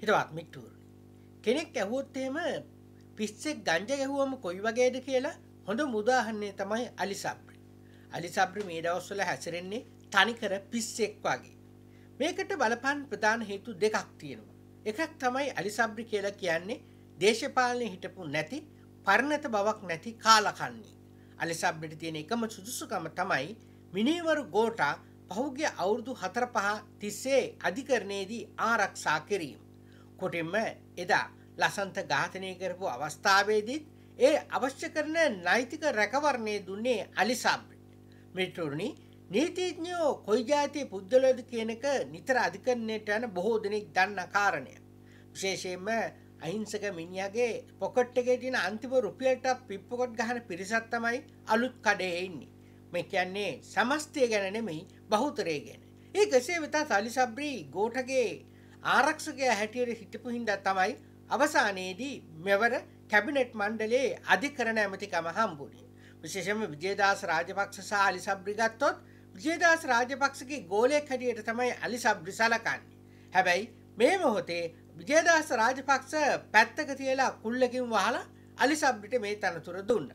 හිතවත් මික්ටූරණ කෙනෙක් ඇහුවොත්තේම පිස්සෙක් ගංජ ගැහුවම කොයි වගේද කියලා හොඳ මුදාහන්නේ තමයි අලිසබ්‍රි අලිසබ්‍රි මේ දවස්වල හැසිරෙන්නේ තනිකර පිස්සෙක් වගේ මේකට බලපන් ප්‍රධාන හේතු දෙකක් තියෙනවා එකක් තමයි අලිසබ්‍රි කියලා කියන්නේ දේශපාලනය හිටපු නැති පරණත බවක් නැති කාලකන්නේ අලිසබ්‍රිට තියෙන එකම සුදුසුකම තමයි මිනීවරු ගෝටා පහුගේ අවුරුදු හතර පහ තිස්සේ අධිකරණයේදී ආරක්ෂා කිරීම කොටින්ම එදා ලසන්ත ඝාතනය කරපු අවස්ථාවේදීත් ඒ අවශ්‍ය කරන නෛතික රැකවරණය දුන්නේ අලිසාබ් මිටරුණි නීතිඥයෝ කොයි ජාතිය පුද්ගලද කියනක නිතර අධිකරණයට යන බොහෝ දෙනෙක් දන්න කාරණය. විශේෂයෙන්ම අහිංසක මිනිියගේ පොකට්ටගේ තින අන්තිම රුපියල්ට පිප්පොකොට් ගහන පිරිසත් තමයි අලුත් කඩේ එන්නේ. මෙ කියන්නේ සමස්තය ගැන නෙමෙයි බහුතරය ගැන. ඒ කෙසේ වෙතා සලිසබ්‍රී ගෝටගේ ආරක්ෂකය හැටියට හිටපු හින්ද තමයි අවසානයේදී මෙවර කැබිනෙට් මණ්ඩලේ අධිකරණ ඇමතිකම හම්බුණේ. විශේෂම විජේදාස් රාජපක්ෂ සහ අලි සබ්‍රි ගත්තොත් විජේදාස් රාජපක්ෂගේ ගෝලයක් හැටියට තමයි අලි සබ්‍රි සලකන්නේ. හැබැයි මේ මොහොතේ විජේදාස රාජපක්ෂ පැත්තක තියලා කුල්ලකින් වහලා අලි සබ්රිට මේ තනතුර දුන්න.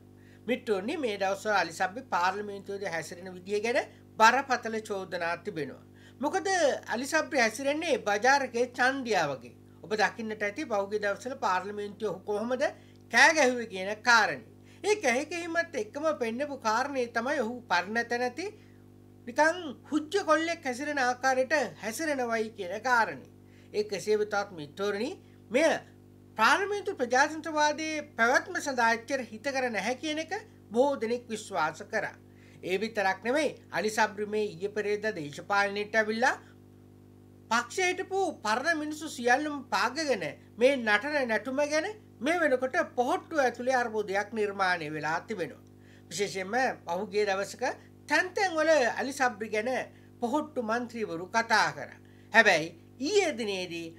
මිට්ටෝනි මේ දවස්වල අලි සබ්බි පාර්ලිමේන්තුවේදී හැසිරෙන විදිය ගැන බරපතල චෝදනා තිබෙනවා. මොකද අලිසබ්‍ර හැසිරෙන්නේ බජාරකේ චන්දියා වගේ ඔබ දකින්නට ඇති පෞගි දවසල පාර්ලිමෙන්න්ටිය කොහොමද කෑගැහුව කියන කාරණ. ඒ ඇහෙකෙහිමත් එක්කම පෙන්නපු කාරණය තමයි ඔහු පරණත නැති නිකං හුද්ජ කොල්ලෙක් හැසිරෙන ආකාරයට හැසිරෙනවයි කියන කාරණ. ඒ කෙසේ වෙතත් මිත්තෝරණි මෙය පාර්මේන්තු ප්‍රජාතන්ත්‍රවාදයේ පැවැත්ම සඳාච්චර හිත කර නැහැ කියන එක බෝධනෙක් විශ්වාස කරා. ඒ විතරක් නෙමෙයි අලිසබ්‍රමේ ඊය පෙරේද දේශපාලනයට ඇවිල්ලා පක්ෂයටපු පරණ මිනිසු සියල්ලුම් පාගගෙන මේ නටන නැටුම ගැන මේ වෙනකොට පොහොට්ටු ඇතුළේ අර්බෝධයක් නිර්මාණය වෙලා තිබෙනවා. විශේෂයෙන්ම පහුගේ දවසක තැන්තැන්වල අලි සබ්‍රි ගැන පොහොට්ටු මන්ත්‍රීවරු කතා කර. හැබැයි ඊයේදිනේදී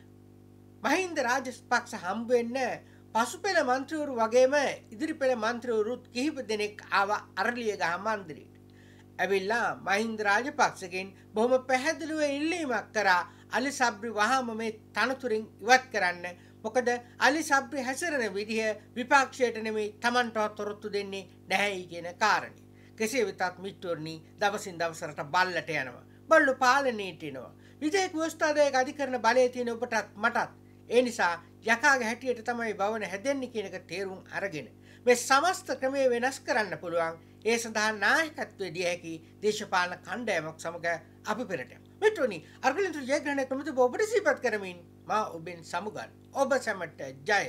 මහින්ද රාජස්පක්ෂ හම්බවෙන්න පසු පෙළ මන්ත්‍රවරු වගේම ඉදිරි පෙළ මන්ත්‍රවරුත් කිහිප දෙනෙක් ආව අරලිය ගහ මන්දිරී. ඇවිල්ලා මහින්ද රාජපක්ෂගෙන් බොහොම පැහැදිලිව ඉල්ලීමක් කරා අලි සබ්‍රි වහාම මේ තනතුරින් ඉවත් කරන්න මොකද අලි සබ්‍රි හැසිරෙන විදිහ විපක්ෂයට නෙමේ Tamanටවත් තොරතුරු දෙන්නේ නැහැයි කියන කාරණය. කෙසේ වෙතත් මිත්‍රෝනි දවසින් දවසට බල්ලට යනවා. බල්ලු පාලනයට එනවා. විජේක ව්‍යවස්ථාදායක අධිකරණ බලය තියෙන ඔබටත් මටත් ඒ නිසා යකාගේ හැටියට තමයි බවන හැදෙන්නේ කියනක තේරුම් අරගෙන මේ සමස්ත ක්‍රමය වෙනස් කරන්න පුළුවන් ඒ සඳහා නායකත්වය දිය හැකි දේශපාලන කණ්ඩෑමක් සමග අපි පෙරට මෙටනි අර්ගලින්තු ජයග්‍රහණ කමති ඔබට සීපත් කරමින් මා ඔබෙන් සමුගන් ඔබ සැමට ජය